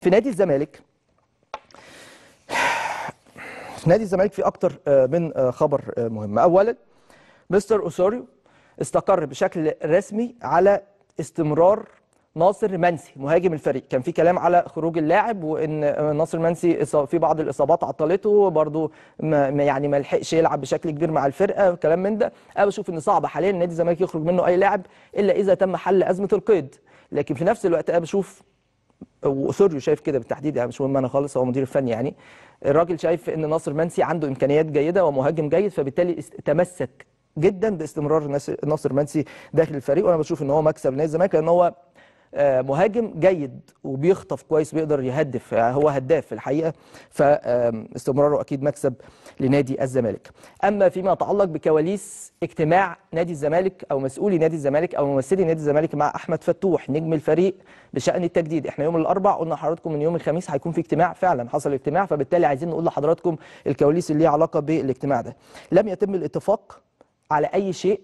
في نادي الزمالك في نادي الزمالك في اكتر آه، من آه، خبر آه، مهم اولا مستر اوسوريو استقر بشكل رسمي على استمرار ناصر منسي مهاجم الفريق كان في كلام على خروج اللاعب وان ناصر منسي في بعض الاصابات عطلته برضه يعني ما لحقش يلعب بشكل كبير مع الفرقه وكلام من ده انا بشوف ان صعب حاليا نادي الزمالك يخرج منه اي لاعب الا اذا تم حل ازمه القيد لكن في نفس الوقت انا بشوف وسوريو شايف كده بالتحديد يعني مش مهم انا خالص هو مدير الفني يعني الراجل شايف ان ناصر منسي عنده امكانيات جيده ومهاجم جيد فبالتالي تمسك جدا باستمرار ناصر منسي داخل الفريق وانا بشوف ان هو مكسب نادي الزمالك لان هو آه، مهاجم جيد وبيخطف كويس بيقدر يهدف يعني هو هداف في الحقيقه فاستمراره اكيد مكسب لنادي الزمالك اما فيما يتعلق بكواليس اجتماع نادي الزمالك او مسؤولي نادي الزمالك او ممثلي نادي الزمالك مع احمد فتوح نجم الفريق بشان التجديد احنا يوم الاربع قلنا لحضراتكم ان يوم الخميس هيكون في اجتماع فعلا حصل اجتماع فبالتالي عايزين نقول لحضراتكم الكواليس اللي ليها علاقه بالاجتماع ده لم يتم الاتفاق على اي شيء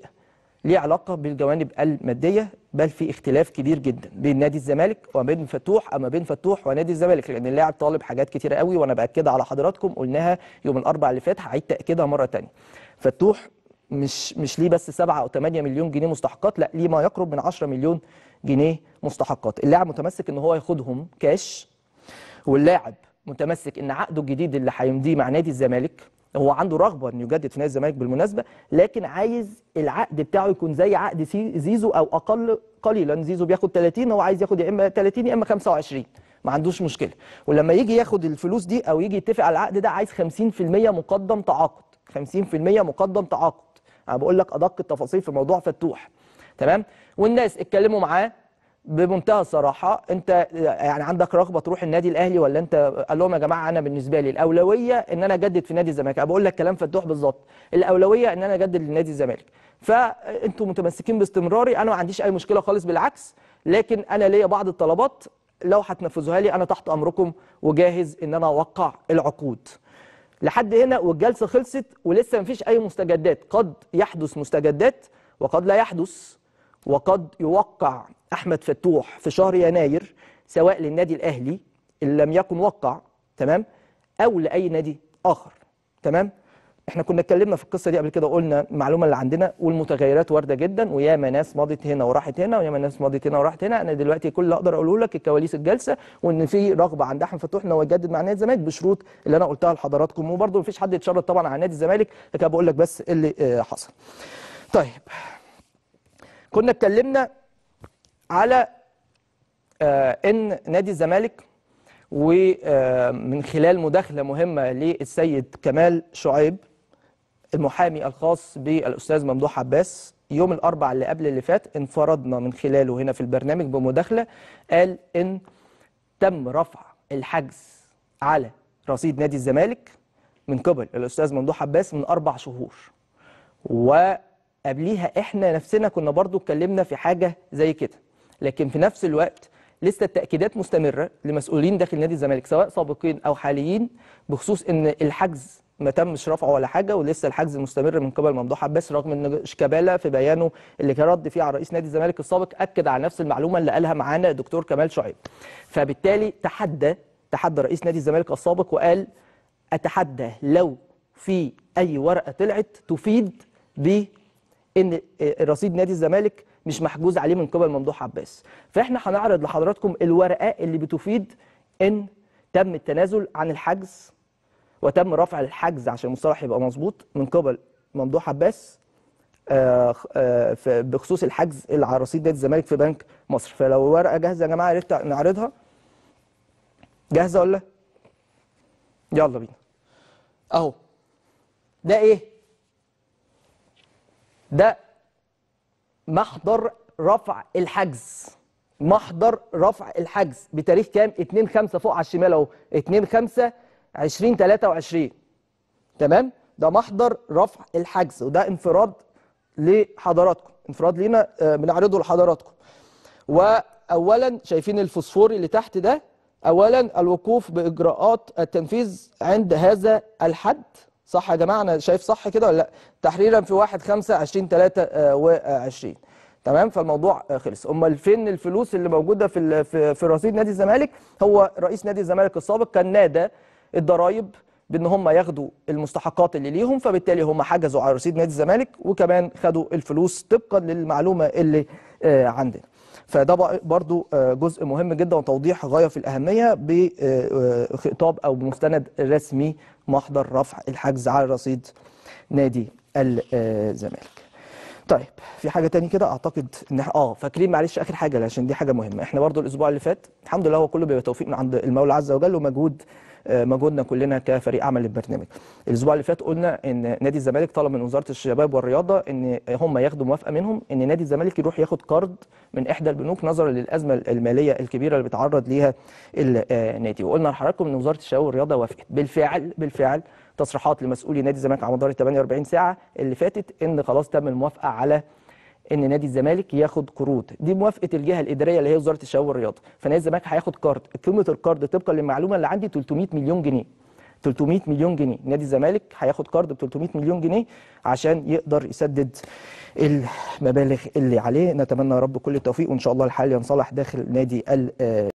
ليه علاقه بالجوانب الماديه بل في اختلاف كبير جدا بين نادي الزمالك وما بين فتوح اما بين فتوح ونادي الزمالك لان اللاعب طالب حاجات كتيره قوي وانا باكدها على حضراتكم قلناها يوم الاربعاء اللي فات هعيد تاكيدها مره ثانيه فتوح مش مش ليه بس 7 او 8 مليون جنيه مستحقات لا ليه ما يقرب من 10 مليون جنيه مستحقات اللاعب متمسك ان هو ياخدهم كاش واللاعب متمسك ان عقده الجديد اللي هيمضيه مع نادي الزمالك هو عنده رغبه انه يجدد في نادي الزمالك بالمناسبه لكن عايز العقد بتاعه يكون زي عقد زيزو او اقل قليلا زيزو بياخد 30 هو عايز ياخد يا اما 30 يا اما 25 ما عندوش مشكله ولما يجي ياخد الفلوس دي او يجي يتفق على العقد ده عايز 50% مقدم تعاقد 50% مقدم تعاقد انا بقول لك ادق التفاصيل في موضوع فتوح تمام والناس اتكلموا معاه بمنتهى الصراحه انت يعني عندك رغبه تروح النادي الاهلي ولا انت قال لهم يا جماعه انا بالنسبه لي الاولويه ان انا اجدد في نادي الزمالك انا بقول لك كلام فتوح بالظبط الاولويه ان انا اجدد لنادي الزمالك فانتوا متمسكين باستمراري انا ما عنديش اي مشكله خالص بالعكس لكن انا ليا بعض الطلبات لو هتنفذوها لي انا تحت امركم وجاهز ان انا اوقع العقود لحد هنا والجلسه خلصت ولسه مفيش اي مستجدات قد يحدث مستجدات وقد لا يحدث وقد يوقع احمد فتوح في شهر يناير سواء للنادي الاهلي اللي لم يكن وقع تمام او لاي نادي اخر تمام احنا كنا اتكلمنا في القصه دي قبل كده وقلنا المعلومه اللي عندنا والمتغيرات وارده جدا وياما ناس مضت هنا وراحت هنا وياما ناس مضت هنا وراحت هنا انا دلوقتي كل اللي اقدر اقوله لك الكواليس الجلسه وان في رغبه عند احمد فتوح ان هو يجدد مع نادي الزمالك بشروط اللي انا قلتها لحضراتكم وبرده مفيش حد يتشرط طبعا على نادي الزمالك لكن بقول لك بس اللي آه، حصل. طيب كنا اتكلمنا على آه، ان نادي الزمالك ومن آه، خلال مداخله مهمه للسيد كمال شعيب المحامي الخاص بالاستاذ ممدوح عباس يوم الاربعاء اللي قبل اللي فات انفردنا من خلاله هنا في البرنامج بمداخله قال ان تم رفع الحجز على رصيد نادي الزمالك من قبل الاستاذ ممدوح عباس من اربع شهور وقبليها احنا نفسنا كنا برضو اتكلمنا في حاجه زي كده لكن في نفس الوقت لسه التاكيدات مستمره لمسؤولين داخل نادي الزمالك سواء سابقين او حاليين بخصوص ان الحجز ما تمش رفعه ولا حاجه ولسه الحجز مستمر من قبل ممدوح عباس رغم ان شيكابالا في بيانه اللي كان رد فيه على رئيس نادي الزمالك السابق اكد على نفس المعلومه اللي قالها معانا دكتور كمال شعيب فبالتالي تحدى تحدى رئيس نادي الزمالك السابق وقال اتحدى لو في اي ورقه طلعت تفيد ب ان رصيد نادي الزمالك مش محجوز عليه من قبل ممدوح عباس فاحنا هنعرض لحضراتكم الورقه اللي بتفيد ان تم التنازل عن الحجز وتم رفع الحجز عشان المصطلح يبقى مظبوط من قبل ممدوح عباس آه، آه، بخصوص الحجز اللي على رصيد نادي الزمالك في بنك مصر فلو ورقه جاهزه يا جماعه يا ريت نعرضها جاهزه ولا يلا بينا اهو ده ايه ده محضر رفع الحجز محضر رفع الحجز بتاريخ كام 2 5 فوق على الشمال اهو 2 5 20 23 تمام ده محضر رفع الحجز وده انفراد لحضراتكم انفراد لينا بنعرضه آه، لحضراتكم واولا شايفين الفوسفوري اللي تحت ده اولا الوقوف باجراءات التنفيذ عند هذا الحد صح يا جماعه انا شايف صح كده ولا لا تحريرا في 1 5 20 20 تمام فالموضوع آه، خلص امال فين الفلوس اللي موجوده في في رصيد نادي الزمالك هو رئيس نادي الزمالك السابق كان نادى الضرايب بان هم ياخدوا المستحقات اللي ليهم فبالتالي هم حجزوا على رصيد نادي الزمالك وكمان خدوا الفلوس طبقا للمعلومه اللي آه، عندنا فده برضو آه، جزء مهم جدا وتوضيح غايه في الاهميه بخطاب آه، آه، او بمستند رسمي محضر رفع الحجز على رصيد نادي الزمالك طيب في حاجه تاني كده اعتقد ان اه فاكرين معلش اخر حاجه عشان دي حاجه مهمه احنا برضو الاسبوع اللي فات الحمد لله هو كله بيبقى توفيق من عند المولى عز وجل ومجهود آه، مجهودنا كلنا كفريق عمل للبرنامج الاسبوع اللي فات قلنا ان نادي الزمالك طلب من وزاره الشباب والرياضه ان هم ياخدوا موافقه منهم ان نادي الزمالك يروح ياخد قرض من احدى البنوك نظرا للازمه الماليه الكبيره اللي بيتعرض ليها النادي وقلنا لحضراتكم ان وزاره الشباب والرياضه وافقت بالفعل بالفعل تصريحات لمسؤولي نادي الزمالك على مدار 48 ساعه اللي فاتت ان خلاص تم الموافقه على ان نادي الزمالك ياخد قروض دي موافقه الجهه الاداريه اللي هي وزاره الشباب والرياضه فنادي الزمالك هياخد كارد قيمه الكارد طبقا للمعلومه اللي عندي 300 مليون جنيه 300 مليون جنيه نادي الزمالك هياخد كارد ب 300 مليون جنيه عشان يقدر يسدد المبالغ اللي عليه نتمنى يا رب كل التوفيق وان شاء الله الحال ينصلح داخل نادي ال